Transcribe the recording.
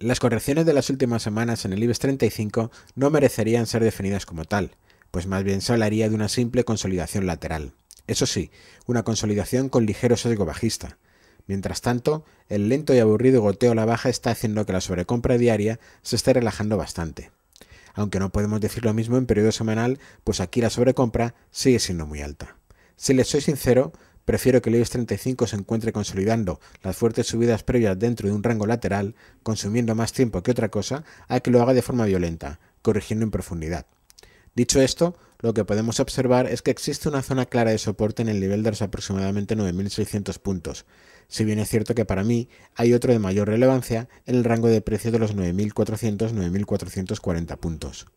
Las correcciones de las últimas semanas en el IBEX 35 no merecerían ser definidas como tal, pues más bien se hablaría de una simple consolidación lateral. Eso sí, una consolidación con ligero sesgo bajista. Mientras tanto, el lento y aburrido goteo a la baja está haciendo que la sobrecompra diaria se esté relajando bastante. Aunque no podemos decir lo mismo en periodo semanal, pues aquí la sobrecompra sigue siendo muy alta. Si les soy sincero, Prefiero que el 35 se encuentre consolidando las fuertes subidas previas dentro de un rango lateral, consumiendo más tiempo que otra cosa, a que lo haga de forma violenta, corrigiendo en profundidad. Dicho esto, lo que podemos observar es que existe una zona clara de soporte en el nivel de los aproximadamente 9.600 puntos, si bien es cierto que para mí hay otro de mayor relevancia en el rango de precio de los 9.400-9.440 puntos.